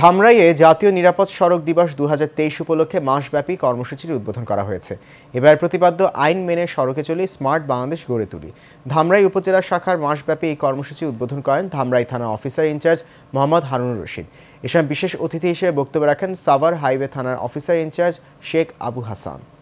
ধামরাইয়ে জাতীয় নিরাপদ সড়ক দিবস দু উপলক্ষে মাসব্যাপী কর্মসূচির উদ্বোধন করা হয়েছে এবার প্রতিপাদ্য আইন মেনে সড়কে চলে স্মার্ট বাংলাদেশ গড়ে তুলি ধামরাই উপজেলা শাখার মাসব্যাপী এই কর্মসূচি উদ্বোধন করেন ধামরাই থানা অফিসার ইনচার্জ মোহাম্মদ হারুনুর রশিদ এসব বিশেষ অতিথি হিসেবে বক্তব্য রাখেন সাভার হাইওয়ে থানার অফিসার ইনচার্জ শেখ আবু হাসান